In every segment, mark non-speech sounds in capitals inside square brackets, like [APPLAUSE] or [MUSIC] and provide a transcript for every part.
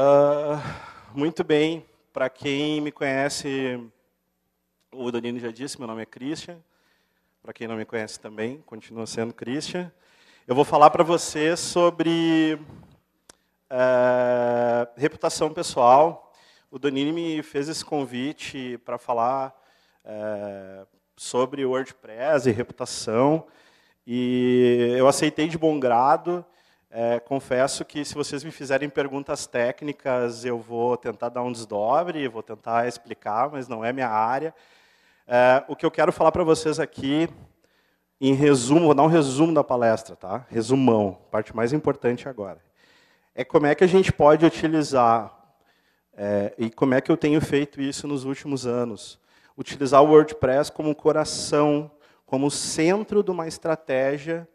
Ah, muito bem, para quem me conhece, o Danilo já disse, meu nome é Christian. Para quem não me conhece também, continua sendo Christian. Eu vou falar para você sobre uh, reputação pessoal. O Donini me fez esse convite para falar uh, sobre WordPress e reputação. E eu aceitei de bom grado. É, confesso que se vocês me fizerem perguntas técnicas, eu vou tentar dar um desdobre, vou tentar explicar, mas não é minha área. É, o que eu quero falar para vocês aqui, em resumo, vou dar um resumo da palestra, tá? Resumão, parte mais importante agora. É como é que a gente pode utilizar é, e como é que eu tenho feito isso nos últimos anos. Utilizar o WordPress como coração, como centro de uma estratégia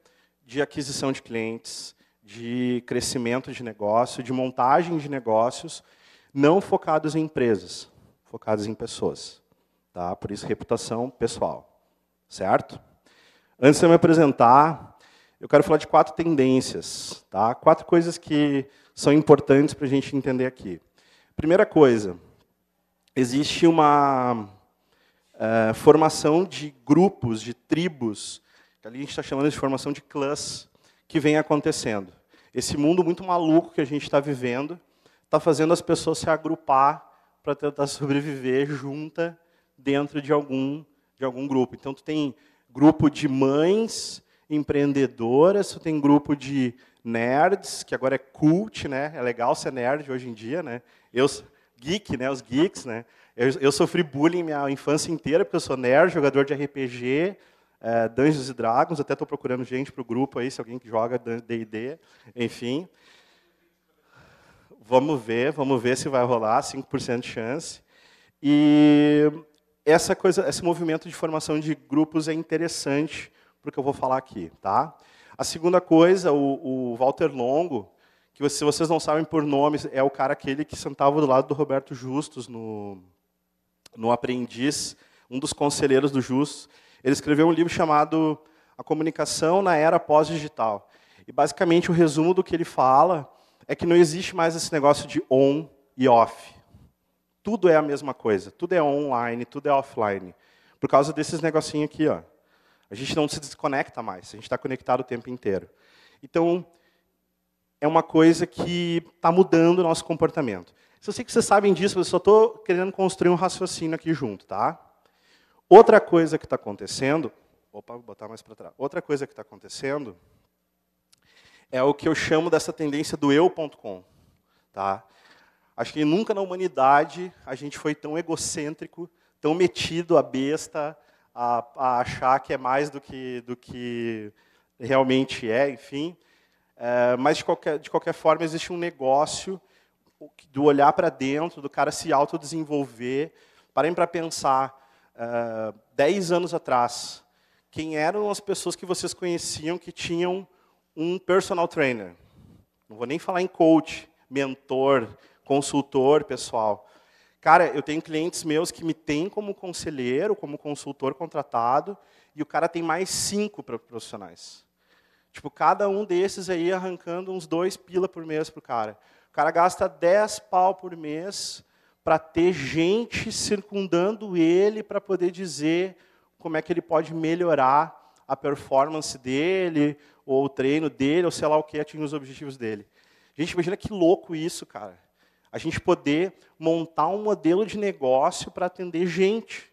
de aquisição de clientes, de crescimento de negócio, de montagem de negócios, não focados em empresas, focados em pessoas. Tá? Por isso, reputação pessoal. Certo? Antes de eu me apresentar, eu quero falar de quatro tendências, tá? quatro coisas que são importantes para a gente entender aqui. Primeira coisa, existe uma é, formação de grupos, de tribos, que ali a gente está chamando de formação de clãs, que vem acontecendo. Esse mundo muito maluco que a gente está vivendo está fazendo as pessoas se agrupar para tentar sobreviver junta dentro de algum de algum grupo. Então tu tem grupo de mães empreendedoras, tu tem grupo de nerds, que agora é cult, né? É legal ser nerd hoje em dia, né? Eu geek, né? Os geeks, né? Eu, eu sofri bullying minha infância inteira porque eu sou nerd, jogador de RPG, é, Dungeons e Dragons, até estou procurando gente para o grupo aí, se alguém que joga D&D, enfim. Vamos ver, vamos ver se vai rolar, 5% de chance. E essa coisa, esse movimento de formação de grupos é interessante porque eu vou falar aqui, tá? A segunda coisa, o, o Walter Longo, que se vocês não sabem por nome, é o cara aquele que sentava do lado do Roberto Justus no, no Aprendiz, um dos conselheiros do Justus. Ele escreveu um livro chamado A Comunicação na Era Pós-Digital. E basicamente o resumo do que ele fala é que não existe mais esse negócio de on e off. Tudo é a mesma coisa, tudo é online, tudo é offline. Por causa desses negocinhos aqui, ó. A gente não se desconecta mais, a gente está conectado o tempo inteiro. Então, é uma coisa que está mudando o nosso comportamento. Eu sei que vocês sabem disso, mas eu só estou querendo construir um raciocínio aqui junto, tá? Outra coisa que está acontecendo, opa, vou botar mais para trás. Outra coisa que está acontecendo é o que eu chamo dessa tendência do eu.com, tá? Acho que nunca na humanidade a gente foi tão egocêntrico, tão metido a besta, a, a achar que é mais do que, do que realmente é, enfim. É, mas, de qualquer, de qualquer forma, existe um negócio do olhar para dentro, do cara se autodesenvolver, parem para pensar uh, dez anos atrás, quem eram as pessoas que vocês conheciam que tinham um personal trainer? Não vou nem falar em coach, mentor, consultor pessoal. Cara, eu tenho clientes meus que me têm como conselheiro, como consultor contratado, e o cara tem mais cinco profissionais. Tipo, cada um desses aí arrancando uns dois pila por mês pro cara. O cara gasta 10 pau por mês para ter gente circundando ele para poder dizer como é que ele pode melhorar a performance dele, ou o treino dele, ou sei lá o que, atingir os objetivos dele. Gente, imagina que louco isso, cara. A gente poder montar um modelo de negócio para atender gente.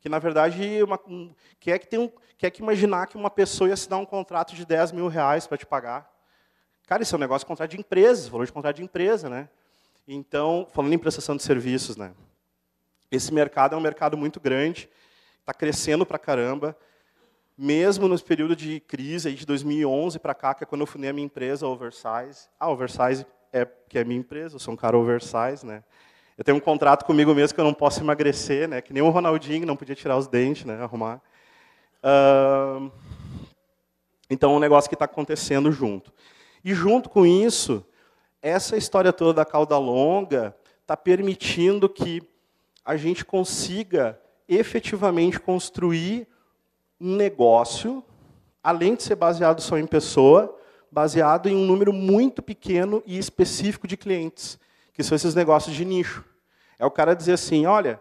Que, na verdade, uma, que tem um, que imaginar que uma pessoa ia assinar um contrato de 10 mil reais para te pagar? Cara, isso é um negócio de contrato de empresa, valor de contrato de empresa, né? Então, falando em prestação de serviços, né? Esse mercado é um mercado muito grande, está crescendo para caramba. Mesmo nos período de crise aí de 2011 para cá, que é quando eu fundei a minha empresa, a Oversize. Ah, Oversize é que é minha empresa, eu sou um cara Oversize, né? Eu tenho um contrato comigo mesmo que eu não posso emagrecer, né? Que nem o Ronaldinho não podia tirar os dentes, né? Arrumar. Uh... Então, é um negócio que está acontecendo junto. E junto com isso, essa história toda da cauda longa está permitindo que a gente consiga efetivamente construir um negócio, além de ser baseado só em pessoa, baseado em um número muito pequeno e específico de clientes, que são esses negócios de nicho. É o cara dizer assim: olha,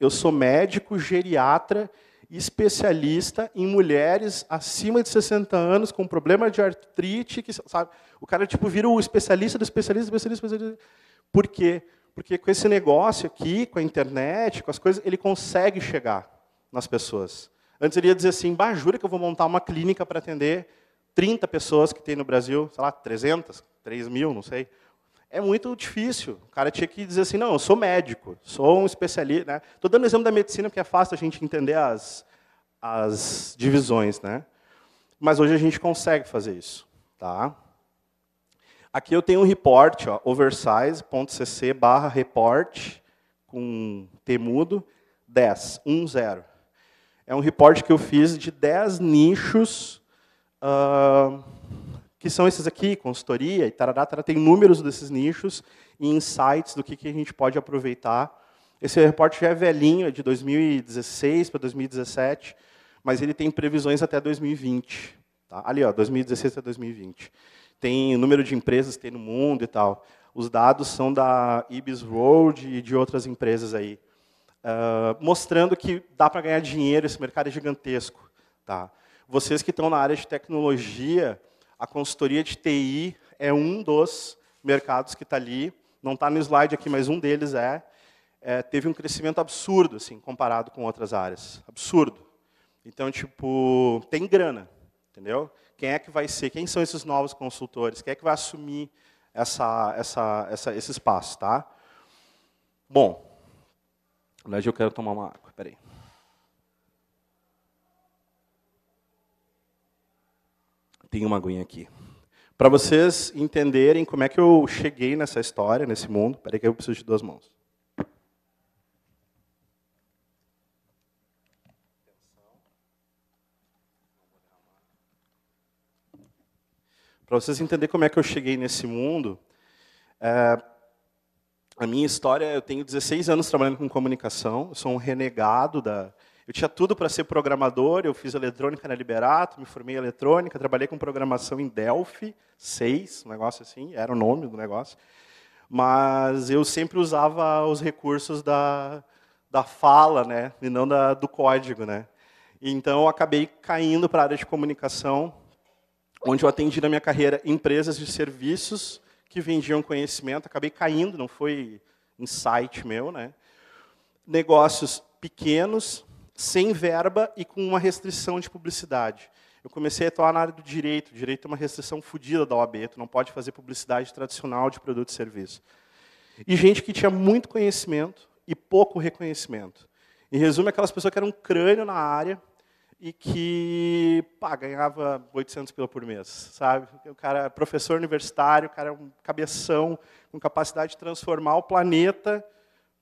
eu sou médico, geriatra, especialista em mulheres acima de 60 anos com problema de artrite, que sabe, o cara tipo vira o especialista do especialista, do especialista, especialista. Por quê? Porque com esse negócio aqui, com a internet, com as coisas, ele consegue chegar nas pessoas. Antes ele ia dizer assim, bah, jura que eu vou montar uma clínica para atender 30 pessoas que tem no Brasil, sei lá, 300, 3 mil, não sei é muito difícil. O cara tinha que dizer assim, não, eu sou médico, sou um especialista. Né? Estou dando o exemplo da medicina porque é fácil a gente entender as, as divisões. Né? Mas hoje a gente consegue fazer isso. Tá? Aqui eu tenho um report, oversize.cc barra report, com temudo, 10, 1, 0. É um report que eu fiz de 10 nichos... Uh, que são esses aqui, consultoria e tarará, tarará, tem números desses nichos e insights do que, que a gente pode aproveitar. Esse reporte já é velhinho, é de 2016 para 2017, mas ele tem previsões até 2020. Tá? Ali, ó, 2016 até 2020. Tem o número de empresas que tem no mundo e tal. Os dados são da Ibis World e de outras empresas aí. Uh, mostrando que dá para ganhar dinheiro, esse mercado é gigantesco. Tá? Vocês que estão na área de tecnologia, a consultoria de TI é um dos mercados que está ali, não está no slide aqui, mas um deles é, é, teve um crescimento absurdo, assim, comparado com outras áreas, absurdo. Então, tipo, tem grana, entendeu? Quem é que vai ser? Quem são esses novos consultores? Quem é que vai assumir essa, essa, essa, esse espaço, tá? Bom, na verdade eu quero tomar uma água. Tem uma aguinha aqui. Para vocês entenderem como é que eu cheguei nessa história, nesse mundo. Peraí que eu preciso de duas mãos. Para vocês entenderem como é que eu cheguei nesse mundo, é, a minha história, eu tenho 16 anos trabalhando com comunicação, eu sou um renegado da, eu tinha tudo para ser programador, eu fiz eletrônica na Liberato, me formei em eletrônica, trabalhei com programação em Delphi 6, um negócio assim, era o nome do negócio. Mas eu sempre usava os recursos da, da fala, né, e não da, do código, né. Então eu acabei caindo para a área de comunicação, onde eu atendi na minha carreira empresas de serviços que vendiam conhecimento, acabei caindo, não foi insight meu, né. Negócios pequenos, sem verba e com uma restrição de publicidade. Eu comecei a atuar na área do direito. O direito é uma restrição fodida da OAB, tu não pode fazer publicidade tradicional de produto e serviço. E gente que tinha muito conhecimento e pouco reconhecimento. Em resumo, aquelas pessoas que eram um crânio na área e que pá, ganhava 800 pila por mês, sabe? O cara é professor universitário, o cara é um cabeção com capacidade de transformar o planeta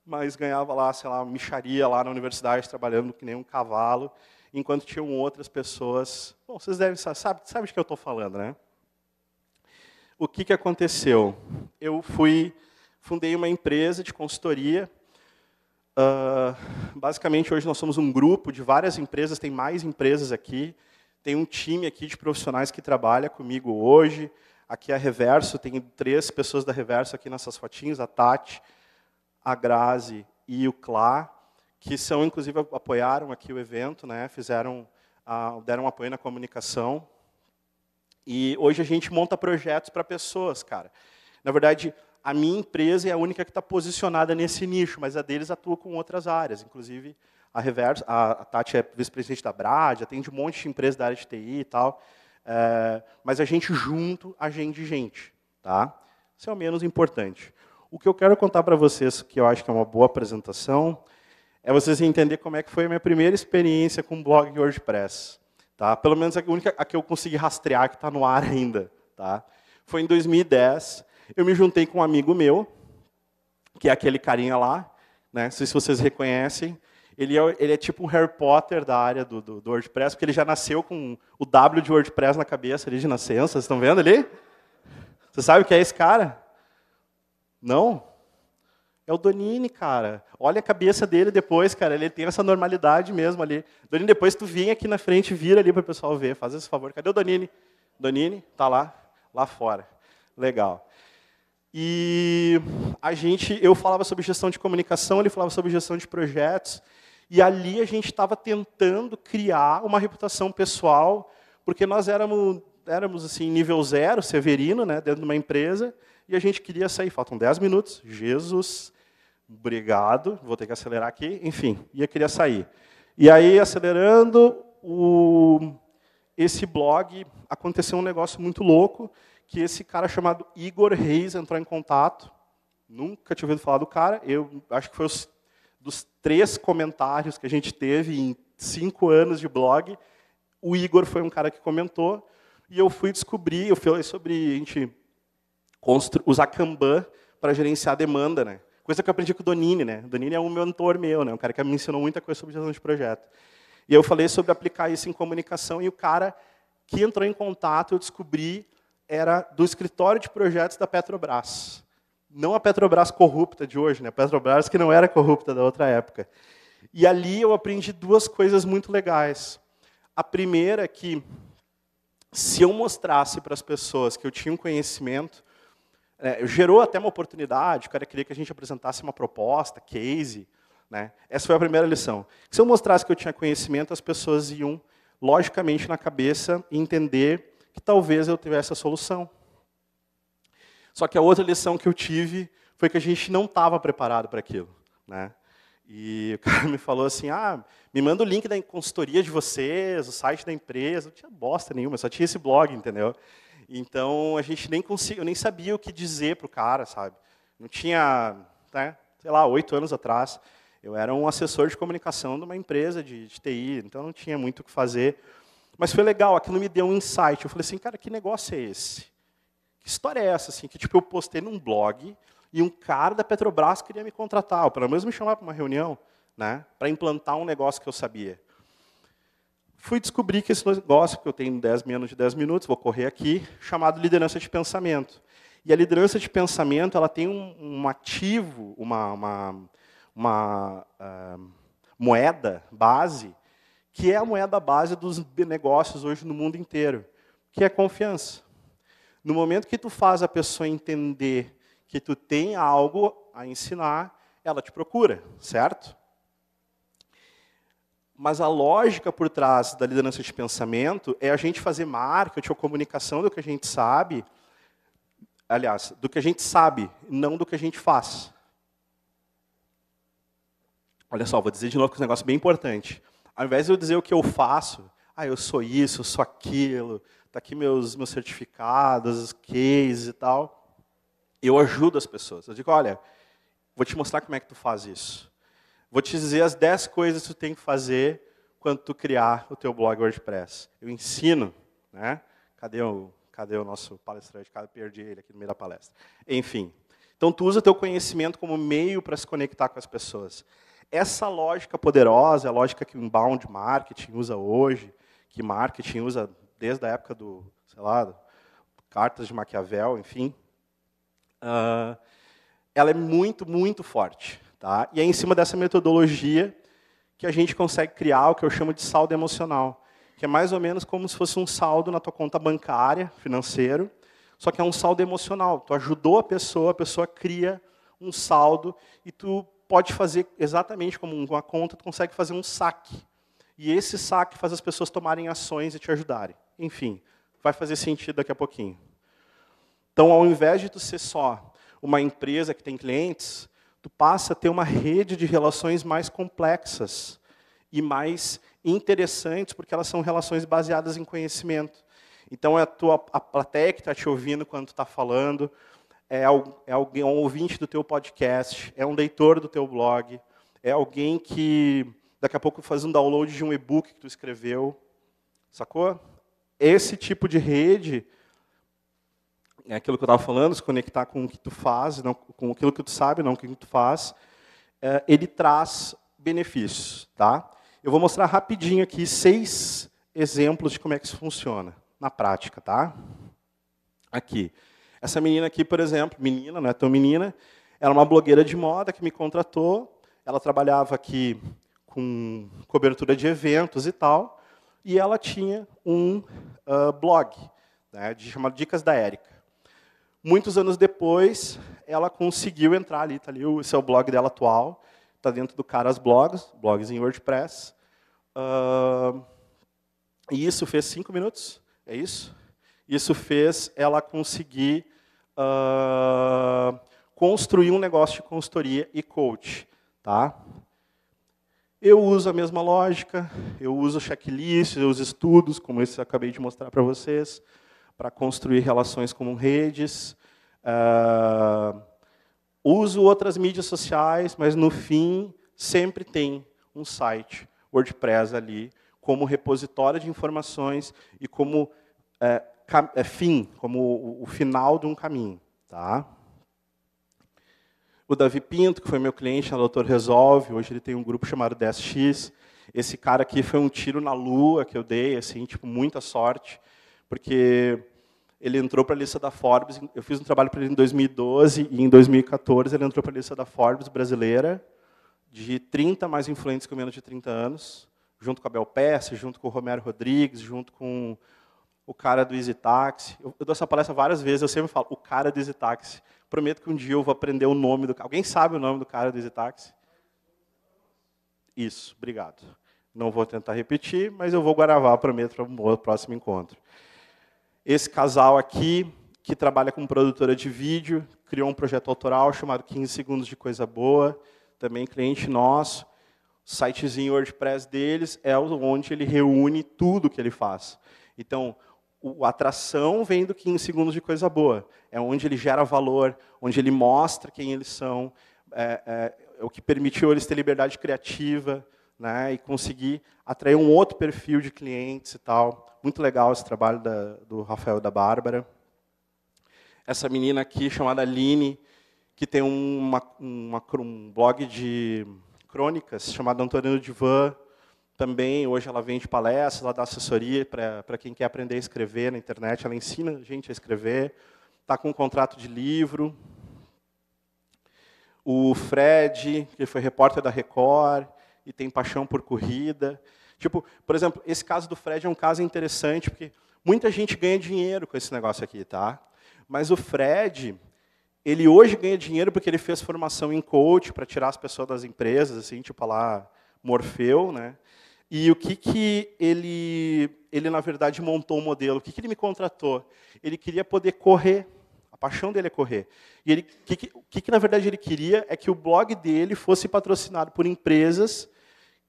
mas ganhava lá, sei lá, micharia lá na universidade, trabalhando que nem um cavalo, enquanto tinham outras pessoas. Bom, vocês devem saber, sabe, sabe de que eu estou falando, né? O que, que aconteceu? Eu fui, fundei uma empresa de consultoria. Uh, basicamente, hoje nós somos um grupo de várias empresas, tem mais empresas aqui. Tem um time aqui de profissionais que trabalha comigo hoje. Aqui é a Reverso, tem três pessoas da Reverso aqui nessas fotinhas, a Tati, a Grazi e o Clá, que são, inclusive, apoiaram aqui o evento, né? fizeram, ah, deram apoio na comunicação. E hoje a gente monta projetos para pessoas, cara. Na verdade, a minha empresa é a única que está posicionada nesse nicho, mas a deles atua com outras áreas, inclusive a Reverso, a, a Tati é vice-presidente da Brad, atende um monte de empresas da área de TI e tal, é, mas a gente junto, agende gente gente, tá? Isso é o menos importante. O que eu quero contar para vocês, que eu acho que é uma boa apresentação, é vocês entender como é que foi a minha primeira experiência com blog WordPress. Tá? Pelo menos a única a que eu consegui rastrear que está no ar ainda. Tá? Foi em 2010. Eu me juntei com um amigo meu, que é aquele carinha lá, né? não sei se vocês reconhecem. Ele é, ele é tipo um Harry Potter da área do, do, do, WordPress, porque ele já nasceu com o W de WordPress na cabeça ali é de nascença. Vocês estão vendo ali? Você sabe o que é esse cara? Não. É o Donini, cara. Olha a cabeça dele depois, cara. Ele tem essa normalidade mesmo ali. Donini, depois tu vem aqui na frente, vira ali para o pessoal ver. Faz esse favor. Cadê o Donini? Donini, tá lá, lá fora. Legal. E a gente, eu falava sobre gestão de comunicação, ele falava sobre gestão de projetos. E ali a gente estava tentando criar uma reputação pessoal, porque nós éramos, éramos assim nível zero, severino, né, dentro de uma empresa e a gente queria sair. Faltam 10 minutos. Jesus, obrigado. Vou ter que acelerar aqui. Enfim, ia queria sair. E aí, acelerando, o... esse blog aconteceu um negócio muito louco, que esse cara chamado Igor Reis entrou em contato. Nunca tinha ouvido falar do cara. Eu acho que foi os, dos três comentários que a gente teve em cinco anos de blog. O Igor foi um cara que comentou. E eu fui descobrir, eu falei sobre. A gente usar Kanban para gerenciar demanda, né? Coisa que eu aprendi com o Donini, né? O Donini é um mentor meu, né? Um cara que me ensinou muita coisa sobre gestão de projeto. E eu falei sobre aplicar isso em comunicação e o cara que entrou em contato, eu descobri, era do escritório de projetos da Petrobras. Não a Petrobras corrupta de hoje, né? A Petrobras que não era corrupta da outra época. E ali eu aprendi duas coisas muito legais. A primeira é que se eu mostrasse para as pessoas que eu tinha um conhecimento, é, gerou até uma oportunidade, o cara queria que a gente apresentasse uma proposta, case. Né? Essa foi a primeira lição. Se eu mostrasse que eu tinha conhecimento, as pessoas iam, logicamente, na cabeça entender que talvez eu tivesse a solução. Só que a outra lição que eu tive foi que a gente não estava preparado para aquilo. Né? E o [LAUGHS] cara me falou assim: ah, me manda o link da consultoria de vocês, o site da empresa. Não tinha bosta nenhuma, só tinha esse blog, entendeu? Então a gente nem conseguia, eu nem sabia o que dizer pro cara, sabe? Não tinha, né, sei lá, oito anos atrás, eu era um assessor de comunicação de uma empresa de, de TI, então não tinha muito o que fazer. Mas foi legal, aquilo me deu um insight. Eu falei assim, cara, que negócio é esse? Que história é essa? Assim, que tipo, eu postei num blog e um cara da Petrobras queria me contratar, ou pelo menos me chamar para uma reunião, né, para implantar um negócio que eu sabia fui descobrir que esse negócio, que eu tenho 10 menos de 10 minutos, vou correr aqui, chamado liderança de pensamento. E a liderança de pensamento ela tem um, um ativo, uma, uma, uma uh, moeda base, que é a moeda base dos negócios hoje no mundo inteiro, que é confiança. No momento que tu faz a pessoa entender que tu tem algo a ensinar, ela te procura, certo? Mas a lógica por trás da liderança de pensamento é a gente fazer marketing ou comunicação do que a gente sabe, aliás, do que a gente sabe, não do que a gente faz. Olha só, vou dizer de novo que é um negócio bem importante. Ao invés de eu dizer o que eu faço, ah, eu sou isso, eu sou aquilo, tá aqui meus, meus certificados, os cases e tal, eu ajudo as pessoas. Eu digo, olha, vou te mostrar como é que tu faz isso. Vou te dizer as 10 coisas que tu tem que fazer quando tu criar o teu blog WordPress. Eu ensino, né? Cadê o, cadê o nosso palestrante? Cara, perdi ele aqui no meio da palestra. Enfim. Então tu usa teu conhecimento como meio para se conectar com as pessoas. Essa lógica poderosa, a lógica que o inbound marketing usa hoje, que marketing usa desde a época do, sei lá, cartas de Maquiavel, enfim, uh, ela é muito, muito forte. Tá? E é em cima dessa metodologia que a gente consegue criar o que eu chamo de saldo emocional, que é mais ou menos como se fosse um saldo na tua conta bancária, financeiro, só que é um saldo emocional. Tu ajudou a pessoa, a pessoa cria um saldo e tu pode fazer exatamente como uma conta, tu consegue fazer um saque. E esse saque faz as pessoas tomarem ações e te ajudarem. Enfim, vai fazer sentido daqui a pouquinho. Então, ao invés de tu ser só uma empresa que tem clientes, tu passa a ter uma rede de relações mais complexas e mais interessantes, porque elas são relações baseadas em conhecimento. Então, é a tua a plateia que está te ouvindo quando tu está falando, é, é alguém, é um ouvinte do teu podcast, é um leitor do teu blog, é alguém que daqui a pouco faz um download de um e-book que tu escreveu, sacou? Esse tipo de rede é aquilo que eu estava falando, se conectar com o que tu faz, não, com aquilo que tu sabe, não com o que tu faz, é, ele traz benefícios. Tá? Eu vou mostrar rapidinho aqui seis exemplos de como é que isso funciona na prática. Tá? Aqui. Essa menina aqui, por exemplo, menina, não é tão menina, era uma blogueira de moda que me contratou, ela trabalhava aqui com cobertura de eventos e tal, e ela tinha um uh, blog né, chamado Dicas da Érica. Muitos anos depois, ela conseguiu entrar ali, tá ali o seu blog dela atual, está dentro do Caras Blogs, blogs em WordPress. Uh, e isso fez cinco minutos, é isso? Isso fez ela conseguir uh, construir um negócio de consultoria e coach, tá? Eu uso a mesma lógica, eu uso checklists, eu uso estudos, como esse eu acabei de mostrar para vocês para construir relações como redes. Uh, uso outras mídias sociais, mas no fim sempre tem um site WordPress ali como repositório de informações e como é, é fim, como o, o, final de um caminho. Tá? O Davi Pinto, que foi meu cliente na é Doutor Resolve, hoje ele tem um grupo chamado 10X. Esse cara aqui foi um tiro na lua que eu dei, assim, tipo, muita sorte porque ele entrou para a lista da Forbes. Eu fiz um trabalho para ele em 2012 e em 2014 ele entrou para a lista da Forbes brasileira de 30 mais influentes com menos de 30 anos, junto com a Bel Pesce, junto com o Romero Rodrigues, junto com o cara do Easy Taxi. Eu, eu dou essa palestra várias vezes, eu sempre falo, o cara do Easy Taxi. Prometo que um dia eu vou aprender o nome do cara. Alguém sabe o nome do cara do Easy Taxi? Isso, obrigado. Não vou tentar repetir, mas eu vou gravar, prometo, para o próximo encontro. Esse casal aqui, que trabalha como produtora de vídeo, criou um projeto autoral chamado 15 Segundos de Coisa Boa, também cliente nosso. O sitezinho WordPress deles é onde ele reúne tudo que ele faz. Então, a atração vem do 15 segundos de coisa boa. É onde ele gera valor, onde ele mostra quem eles são, é, é, é o que permitiu eles ter liberdade criativa, né, e conseguir atrair um outro perfil de clientes e tal. Muito legal esse trabalho da, do Rafael e da Bárbara. Essa menina aqui, chamada Aline, que tem uma, uma, um blog de crônicas chamado Antônio Divan. Também, hoje ela vende palestras, ela dá assessoria para quem quer aprender a escrever na internet. Ela ensina a gente a escrever. Está com um contrato de livro. O Fred, que foi repórter da Record e tem paixão por corrida. Tipo, por exemplo, esse caso do Fred é um caso interessante, porque muita gente ganha dinheiro com esse negócio aqui, tá? Mas o Fred, ele hoje ganha dinheiro porque ele fez formação em coach para tirar as pessoas das empresas, assim, tipo lá Morfeu, né? E o que que ele ele na verdade montou um modelo? O que que ele me contratou? Ele queria poder correr. A paixão dele é correr. E ele, o que, que, o que, que na verdade ele queria é que o blog dele fosse patrocinado por empresas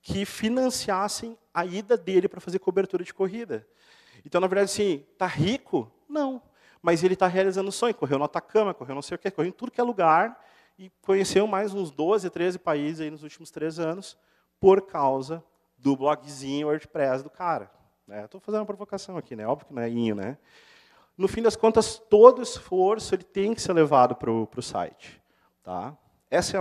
que financiassem a ida dele para fazer cobertura de corrida. Então, na verdade, assim, tá rico? Não. Mas ele está realizando o sonho. Correu no Atacama, correu não sei o quê, correu em tudo que é lugar e conheceu mais uns 12, 13 países aí nos últimos três anos por causa do blogzinho WordPress do cara. Estou né? fazendo uma provocação aqui, né? Óbvio que não é inho, né? No fim das contas, todo esforço ele tem que ser levado para o site. Tá? Essa é,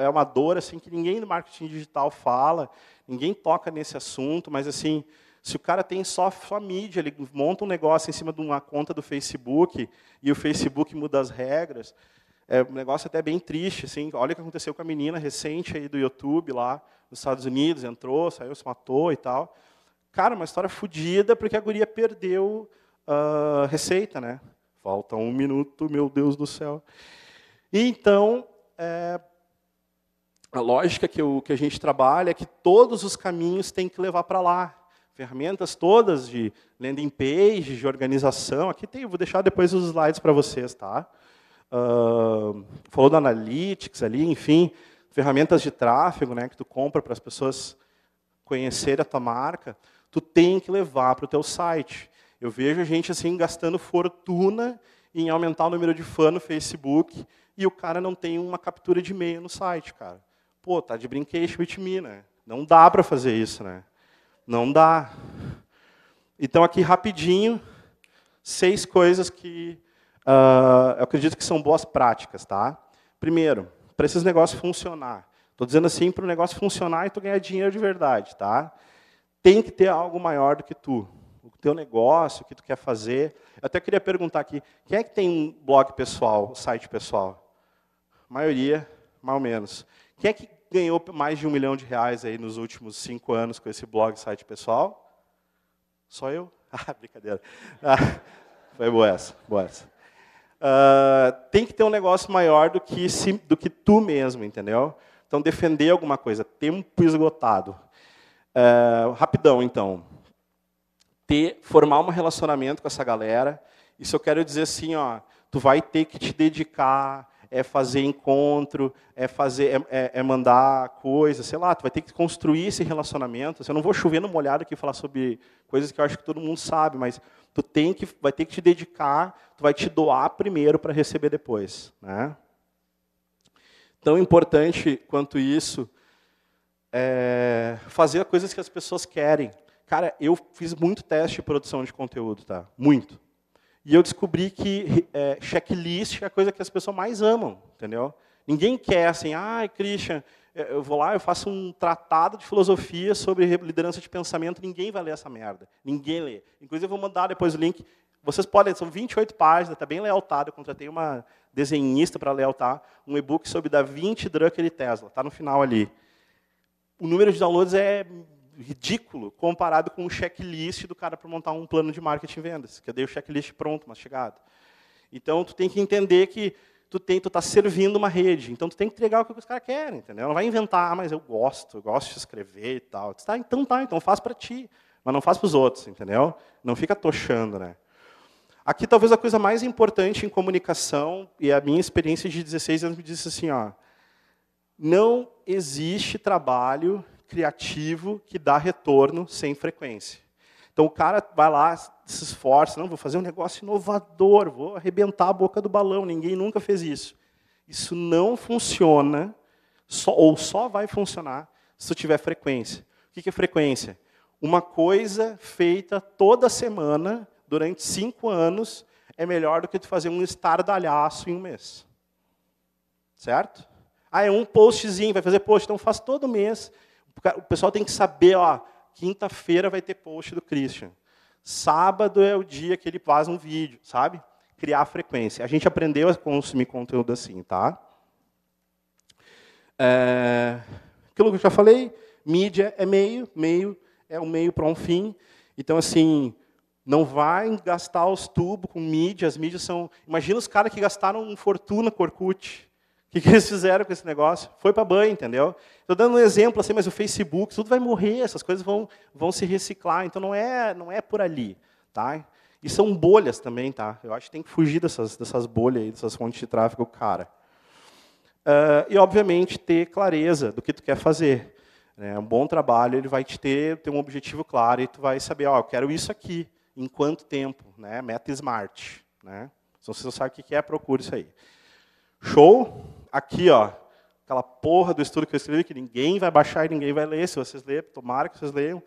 é, é uma dor assim que ninguém no marketing digital fala, ninguém toca nesse assunto, mas assim, se o cara tem só, sua mídia, ele monta um negócio em cima de uma conta do Facebook e o Facebook muda as regras, é um negócio até bem triste. Assim, olha o que aconteceu com a menina recente aí do YouTube lá nos Estados Unidos, entrou, saiu, se matou e tal. Cara, uma história fodida porque a guria perdeu uh, receita, né? Falta um minuto, meu Deus do céu. E então, é, a lógica que, eu, que a gente trabalha é que todos os caminhos têm que levar para lá. Ferramentas todas de landing page, de organização. Aqui tem, vou deixar depois os slides para vocês, tá? Uh, falou do Analytics ali, enfim, ferramentas de tráfego, né, que tu compra para as pessoas conhecerem a tua marca. Tu tem que levar para o teu site. Eu vejo a gente assim gastando fortuna em aumentar o número de fã no Facebook e o cara não tem uma captura de e-mail no site, cara. Pô, tá de brinquedo with me, né? Não dá para fazer isso, né? Não dá. Então aqui rapidinho, seis coisas que uh, eu acredito que são boas práticas, tá? Primeiro, para esses negócios funcionar. Estou dizendo assim para o negócio funcionar e tu ganhar dinheiro de verdade, tá? Tem que ter algo maior do que tu o teu negócio, o que tu quer fazer. Eu até queria perguntar aqui, quem é que tem um blog pessoal, um site pessoal? maioria, mal menos. Quem é que ganhou mais de um milhão de reais aí nos últimos cinco anos com esse blog, site pessoal? Só eu? [LAUGHS] Ah, brincadeira. Ah, foi boa essa, boa essa. Uh, tem que ter um negócio maior do que, se, do que tu mesmo, entendeu? Então, defender alguma coisa. Tempo esgotado. Uh, rapidão, então. Ter, formar um relacionamento com essa galera. Isso eu quero dizer assim, ó, tu vai ter que te dedicar, é fazer encontro, é fazer, é, é, é mandar coisas, sei lá, tu vai ter que construir esse relacionamento. Assim, eu não vou chover no molhado aqui falar sobre coisas que eu acho que todo mundo sabe, mas tu tem que, vai ter que te dedicar, tu vai te doar primeiro para receber depois, né? Tão importante quanto isso é fazer coisas que as pessoas querem. Cara, eu fiz muito teste de produção de conteúdo, tá? Muito. E eu descobri que é, checklist é a coisa que as pessoas mais amam, entendeu? Ninguém quer assim, ai, ah, Christian, é, eu vou lá, eu faço um tratado de filosofia sobre liderança de pensamento, ninguém vai ler essa merda. Ninguém lê. Inclusive, eu vou mandar depois o link. Vocês podem, são 28 páginas, está bem lealtado. Eu contratei uma desenhista para lealtar um e-book sobre Da Vinci, Drucker e Tesla. Está no final ali. O número de downloads é ridículo comparado com o checklist do cara para montar um plano de marketing e vendas, que eu dei o checklist pronto, mastigado. Então, tu tem que entender que tu tem, tu está servindo uma rede, então tu tem que entregar o que os caras querem, entendeu? Não vai inventar, ah, mas eu gosto, eu gosto de escrever e tal. tá, então tá, então faz para ti, mas não faz para os outros, entendeu? Não fica tochando, né? Aqui talvez a coisa mais importante em comunicação e a minha experiência de 16 anos me disse assim, ó, não existe trabalho criativo que dá retorno sem frequência. Então o cara vai lá, se esforça, não, vou fazer um negócio inovador, vou arrebentar a boca do balão, ninguém nunca fez isso. Isso não funciona, só, ou só vai funcionar se tu tiver frequência. O que é frequência? Uma coisa feita toda semana, durante cinco anos, é melhor do que tu fazer um estardalhaço em um mês. Certo? Ah, é um postzinho, vai fazer post, então faz todo mês o pessoal tem que saber, ó, quinta-feira vai ter post do Christian. Sábado é o dia que ele faz um vídeo, sabe? Criar frequência. A gente aprendeu a consumir conteúdo assim, tá? É... Aquilo que eu já falei, mídia é meio, meio é um meio para um fim. Então, assim, não vai gastar os tubos com mídia. As mídias são. Imagina os caras que gastaram fortuna com Orkut que, que eles fizeram com esse negócio? Foi para banho, entendeu? Estou dando um exemplo assim, mas o Facebook, tudo vai morrer, essas coisas vão, vão se reciclar, então não é, não é por ali, tá? E são bolhas também, tá? Eu acho que tem que fugir dessas, dessas bolhas aí, dessas fontes de tráfego, cara. Uh, e, obviamente, ter clareza do que tu quer fazer. Né? Um bom trabalho, ele vai te ter, ter um objetivo claro e tu vai saber, ó, oh, eu quero isso aqui, em quanto tempo, né? Meta smart, né? se então, você não sabe o que é, procure isso aí. Show? aqui, ó, aquela porra do estudo que eu escrevi, que ninguém vai baixar e ninguém vai ler, se vocês lerem, tomara que vocês leiam,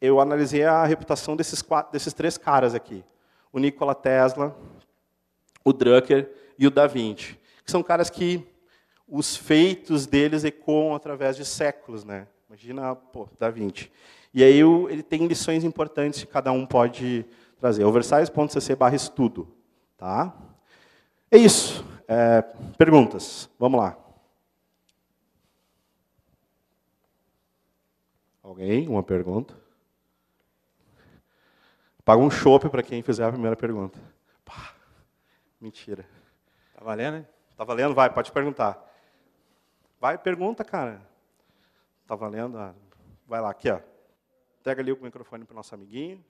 eu analisei a reputação desses, quatro, desses três caras aqui. O Nikola Tesla, o Drucker e o Da Vinci. Que são caras que os feitos deles ecoam através de séculos, né? Imagina, pô, Da Vinci. E aí ele tem lições importantes que cada um pode trazer. oversize.cc barra estudo. Tá? É isso. É, perguntas, vamos lá. Alguém? Uma pergunta? Paga um chopp para quem fizer a primeira pergunta. Pá, mentira. Tá valendo, hein? Tá valendo? Vai, pode perguntar. Vai, pergunta, cara. Tá valendo? Ah, vai lá, aqui, ó. Pega ali o microfone para o nosso amiguinho.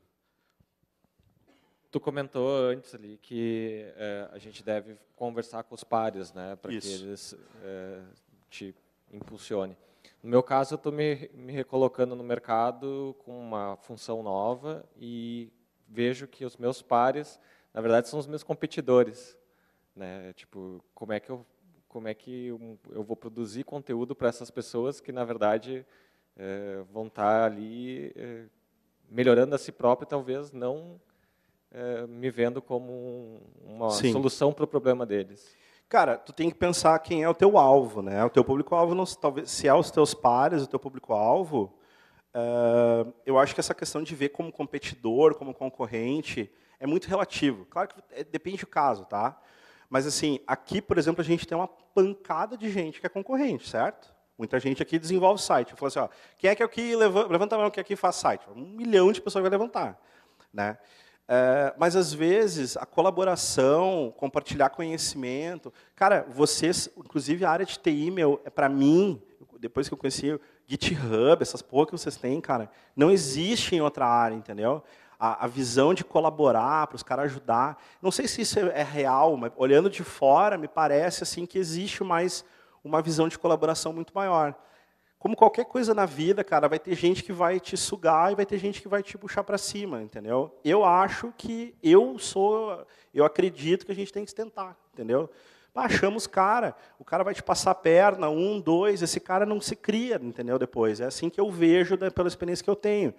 Tu comentou antes ali que é, a gente deve conversar com os pares, né, para que eles é, te impulsionem. No meu caso, eu estou me, me recolocando no mercado com uma função nova e vejo que os meus pares, na verdade, são os meus competidores, né? Tipo, como é que eu como é que eu, eu vou produzir conteúdo para essas pessoas que, na verdade, é, vão estar tá ali é, melhorando a si próprio, talvez não é, me vendo como uma Sim. solução para o problema deles. Cara, tu tem que pensar quem é o teu alvo, né? O teu público-alvo, talvez, se é os teus pares, o teu público-alvo, uh, eu acho que essa questão de ver como competidor, como concorrente, é muito relativo. Claro que é, depende do caso, tá? Mas assim, aqui, por exemplo, a gente tem uma pancada de gente que é concorrente, certo? Muita gente aqui desenvolve site. Eu falo assim, ó, quem é que é o levanta, levanta a mão é que aqui faz site? Um milhão de pessoas vai levantar, né? É, mas às vezes a colaboração, compartilhar conhecimento, cara, vocês, inclusive a área de TI, meu, é para mim, depois que eu conheci GitHub, essas porra que vocês têm, cara, não existe em outra área, entendeu? A, a visão de colaborar, para os caras ajudar. Não sei se isso é, é real, mas olhando de fora, me parece assim que existe mais uma visão de colaboração muito maior. Como qualquer coisa na vida, cara, vai ter gente que vai te sugar e vai ter gente que vai te puxar para cima, entendeu? Eu acho que eu sou, eu acredito que a gente tem que tentar, entendeu? Achamos cara, o cara vai te passar a perna, um, dois, esse cara não se cria, entendeu? Depois. É assim que eu vejo né, pela experiência que eu tenho.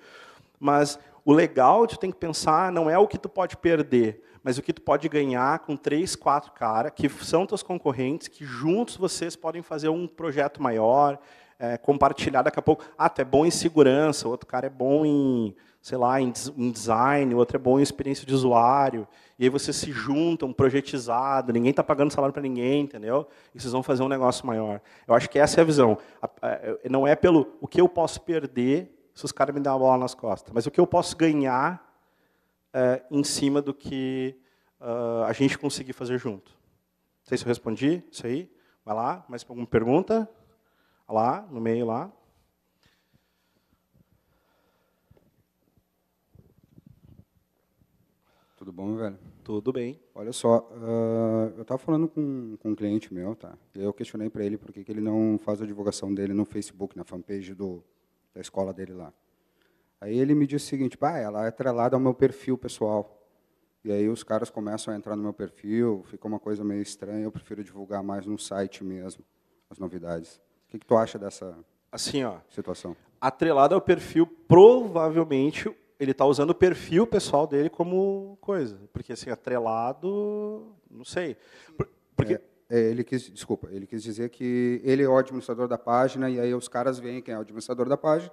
Mas o legal de tem que pensar não é o que tu pode perder, mas o que tu pode ganhar com três, quatro caras que são teus concorrentes, que juntos vocês podem fazer um projeto maior, é, compartilhar daqui a pouco. Ah, tu é bom em segurança, outro cara é bom em, sei lá, em, design, outro é bom em experiência de usuário. E aí vocês se juntam, projetizado, ninguém está pagando salário para ninguém, entendeu? E vocês vão fazer um negócio maior. Eu acho que essa é a visão. Não é pelo o que eu posso perder se os caras me dão a bola nas costas, mas o que eu posso ganhar é, em cima do que uh, a gente conseguir fazer junto. Não sei se eu respondi isso aí. Vai lá, mais alguma pergunta? lá, no meio lá. Tudo bom, velho? Tudo bem. Olha só, uh, eu estava falando com, com um cliente meu, tá? Eu questionei para ele por que, que ele não faz a divulgação dele no Facebook, na fanpage do, da escola dele lá. Aí ele me disse o seguinte, pá, ela é atrelada ao meu perfil pessoal. E aí os caras começam a entrar no meu perfil, fica uma coisa meio estranha, eu prefiro divulgar mais no site mesmo, as novidades. O que, que tu acha dessa assim, ó, situação? Atrelado ao perfil, provavelmente ele está usando o perfil pessoal dele como coisa. Porque, assim, atrelado, não sei. Porque... É, é, ele quis, desculpa, ele quis dizer que ele é o administrador da página e aí os caras veem quem é o administrador da página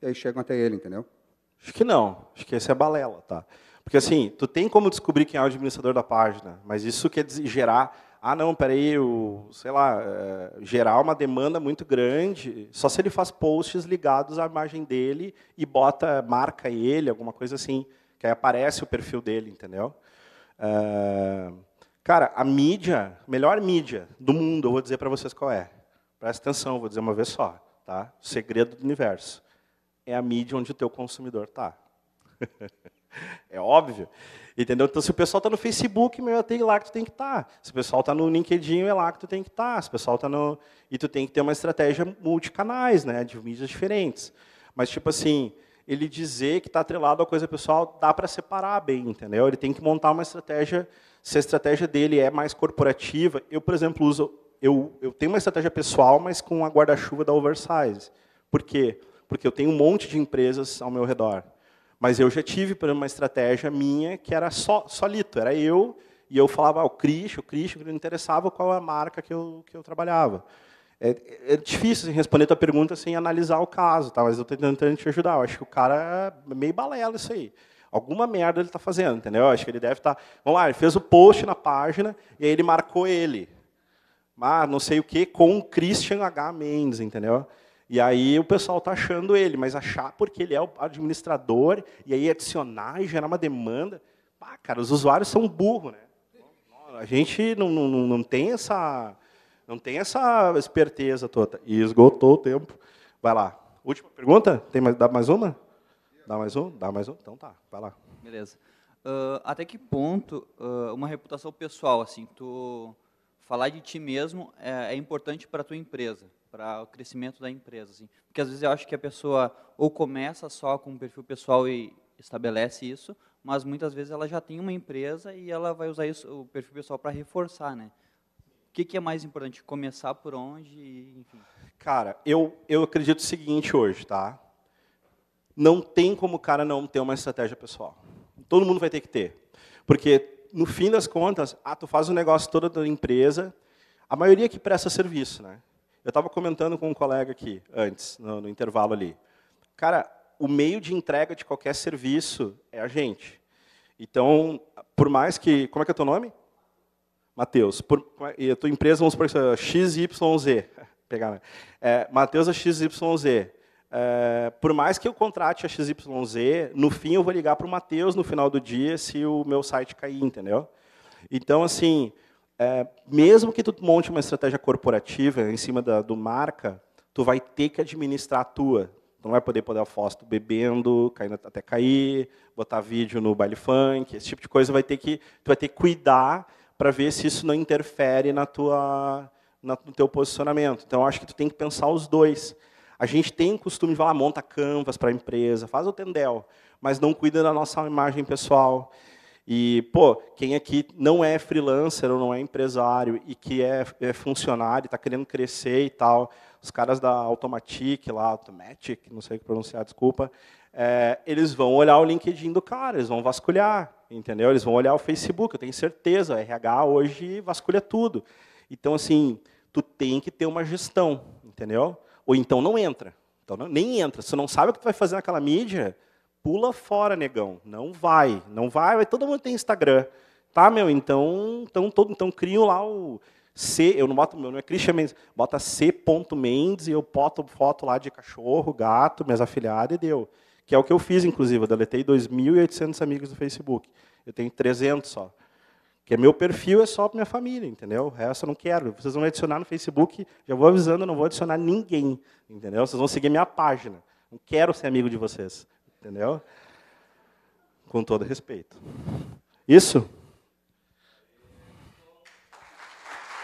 e aí chegam até ele, entendeu? Acho que não. Acho que esse é balela, tá? Porque, assim, tu tem como descobrir quem é o administrador da página, mas isso quer gerar ah, não, peraí, o, sei lá, eh, gerar uma demanda muito grande, só se ele faz posts ligados à imagem dele e bota, marca ele, alguma coisa assim, que aí aparece o perfil dele, entendeu? Eh, cara, a mídia, melhor mídia do mundo, eu vou dizer para vocês qual é. Presta atenção, vou dizer uma vez só, tá? segredo do universo é a mídia onde o teu consumidor está. [LAUGHS] É óbvio. Entendeu? Então, se o pessoal está no Facebook, meu, tem lá que tu tem que estar. Tá. Se o pessoal está no LinkedIn, é lá que tu tem que estar. Tá. Se o pessoal está no. E tu tem que ter uma estratégia multicanais, né? De mídias diferentes. Mas, tipo assim, ele dizer que está atrelado a coisa pessoal, dá para separar bem, entendeu? Ele tem que montar uma estratégia. Se a estratégia dele é mais corporativa, eu, por exemplo, uso. Eu, eu tenho uma estratégia pessoal, mas com a guarda-chuva da oversize. Por quê? Porque eu tenho um monte de empresas ao meu redor. Mas eu já tive, por exemplo, uma estratégia minha que era só solito, era eu e eu falava ah, o Cristo, o Cristo, não interessava qual a marca que eu, que eu trabalhava. É, é difícil assim, responder a tua pergunta sem analisar o caso, tá? mas eu estou tentando te ajudar. Eu acho que o cara é meio balela isso aí. Alguma merda ele está fazendo, entendeu? acho que ele deve estar. Tá... Vamos lá, ele fez o post na página e aí ele marcou ele. Ah, não sei o que, com o Christian H. Mendes, entendeu? E aí o pessoal está achando ele, mas achar porque ele é o administrador, e aí adicionar e gerar uma demanda. Ah, cara, os usuários são burros, né? A gente não, não, não tem essa não tem essa esperteza toda. E esgotou o tempo. Vai lá. Última pergunta? Tem mais, dá mais uma? Dá mais um? Dá mais um? Então tá, vai lá. Beleza. Uh, até que ponto uh, uma reputação pessoal, assim, tu falar de ti mesmo é, é importante para tua empresa? para o crescimento da empresa. Assim. Porque às vezes eu acho que a pessoa ou começa só com um perfil pessoal e estabelece isso, mas muitas vezes ela já tem uma empresa e ela vai usar isso, o perfil pessoal para reforçar, né? O que, que, é mais importante, começar por onde, e, enfim? Cara, eu, eu acredito o seguinte hoje, tá? Não tem como o cara não ter uma estratégia pessoal. Todo mundo vai ter que ter. Porque, no fim das contas, ah, tu faz o um negócio todo da empresa, a maioria que presta serviço, né? Eu estava comentando com um colega aqui antes, no, no intervalo ali. Cara, o meio de entrega de qualquer serviço é a gente. Então, por mais que. Como é que é o teu nome? Matheus. É, e a tua empresa, vamos supor, XYZ. [LAUGHS] Pegar, né? é, Matheus é XYZ. É, por mais que eu contrate a XYZ, no fim eu vou ligar para o Matheus no final do dia se o meu site cair, entendeu? Então, assim, é, mesmo que tu monte uma estratégia corporativa em cima da, do marca, tu vai ter que administrar a tua. Tu não vai poder poder a bebendo, caindo até cair, botar vídeo no baile funk, esse tipo de coisa vai ter que tu vai ter que cuidar para ver se isso não interfere na tua na, no teu posicionamento. Então acho que tu tem que pensar os dois. A gente tem o costume de falar, ah, monta canvas para a empresa, faz o tendel, mas não cuida da nossa imagem pessoal. E, pô, quem aqui não é freelancer ou não é empresário e que é, é funcionário, está querendo crescer e tal, os caras da Automatic, lá, Automatic, não sei o que pronunciar, desculpa, é, eles vão olhar o LinkedIn do cara, eles vão vasculhar, entendeu? Eles vão olhar o Facebook, eu tenho certeza, o RH hoje vasculha tudo. Então, assim, tu tem que ter uma gestão, entendeu? Ou então não entra. Então, não, nem entra. Se tu não sabe o que tu vai fazer naquela mídia, pula fora, negão. Não vai, não vai, vai. Todo mundo tem Instagram. Tá, meu? Então, então, todo, então crio lá o C, eu não boto meu, nome é Christian Mendes, bota C. Mendes e eu boto foto lá de cachorro, gato, minhas afilhadas e deu. Que é o que eu fiz, inclusive. Eu deletei 2.800 amigos do Facebook. Eu tenho 300 só. Que é meu perfil é só para minha família, entendeu? O resto eu não quero. Vocês vão adicionar no Facebook, já vou avisando, eu não vou adicionar ninguém, entendeu? Vocês vão seguir minha página. Não quero ser amigo de vocês. Entendeu? Com todo respeito. Isso?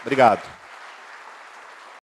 Obrigado.